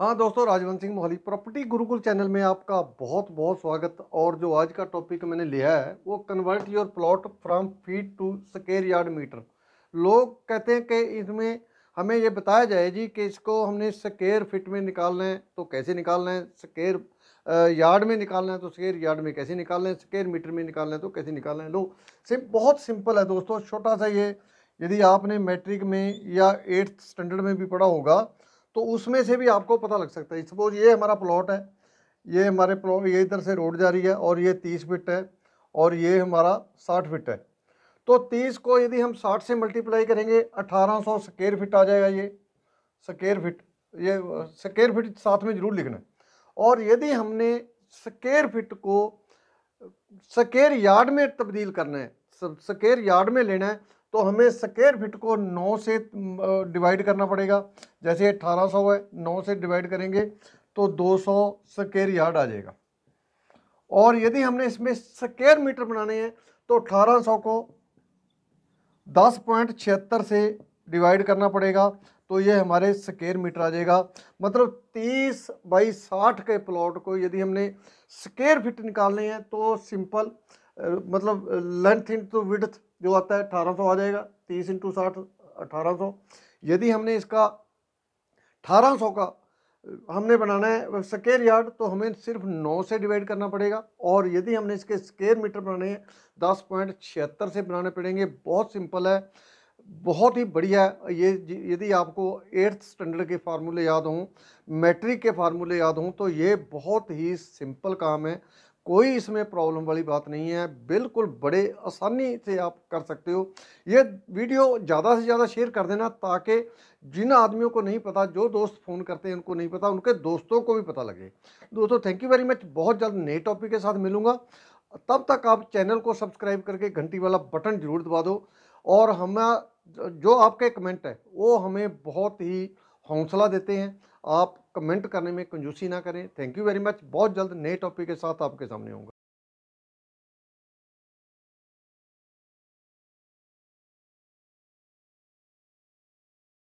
हाँ दोस्तों Rajwant Singh Mohali property Gurukul channel में आपका बहुत बहुत स्वागत और जो आज का टॉपिक मैंने लिया है वो convert your plot from feet to square yard metre लोग कहते हैं कि इसमें हमें ये बताया जाए जी कि इसको हमने स्केयर फिट में निकालना है तो कैसे निकालना है स्केयर यार्ड में निकालना है तो स्केयर यार्ड में कैसे निकालना है स्केयर मीटर में निकालना है तो कैसे निकालना है लो सिर्फ बहुत सिंपल है दोस्तों छोटा सा ये यदि आपने मैट्रिक में या एट्थ स्टैंडर्ड में भी पढ़ा होगा तो उसमें से भी आपको पता लग सकता है सपोज ये हमारा प्लॉट है ये हमारे प्लॉट ये इधर से रोड जा रही है और ये तीस फिट है और ये हमारा साठ फिट है तो तीस को यदि हम साठ से मल्टीप्लाई करेंगे अठारह सौ स्केयर फिट आ जाएगा ये स्केयर फिट ये स्केयर फिट साथ में ज़रूर लिखना है और यदि हमने स्केयर फिट को स्केयर यार्ड में तब्दील करना है स्केयर यार्ड में लेना है तो हमें स्केयर फिट को 9 से डिवाइड करना पड़ेगा जैसे 1800 है 9 से डिवाइड करेंगे तो 200 स्केयर यार्ड आ जाएगा और यदि हमने इसमें स्केयर मीटर बनाने हैं तो 1800 को दस पॉइंट छिहत्तर से डिवाइड करना पड़ेगा तो ये हमारे स्केयर मीटर आ जाएगा मतलब 30 बाई 60 के प्लॉट को यदि हमने स्केयर फिट निकालने हैं तो सिंपल मतलब लेंथ टू विड्थ जो आता है अठारह सौ आ जाएगा तीस इंटू साठ अठारह सौ यदि हमने इसका अठारह सौ का हमने बनाना है स्केयर यार्ड तो हमें सिर्फ नौ से डिवाइड करना पड़ेगा और यदि हमने इसके स्केयर मीटर बनाने हैं दस पॉइंट छिहत्तर से बनाने पड़ेंगे बहुत सिंपल है बहुत ही बढ़िया है ये यदि आपको एट्थ स्टैंडर्ड के फार्मूले याद हों मैट्रिक के फार्मूले याद हों तो ये बहुत ही सिंपल काम है कोई इसमें प्रॉब्लम वाली बात नहीं है बिल्कुल बड़े आसानी से आप कर सकते हो ये वीडियो ज़्यादा से ज़्यादा शेयर कर देना ताकि जिन आदमियों को नहीं पता जो दोस्त फ़ोन करते हैं उनको नहीं पता उनके दोस्तों को भी पता लगे दोस्तों थैंक यू वेरी मच बहुत जल्द नए टॉपिक के साथ मिलूँगा तब तक आप चैनल को सब्सक्राइब करके घंटी वाला बटन ज़रूर दबा दो और हमें जो आपके कमेंट है वो हमें बहुत ही हौसला देते हैं आप कमेंट करने में कंजूसी ना करें थैंक यू वेरी मच बहुत जल्द नए टॉपिक के साथ आपके सामने होंगे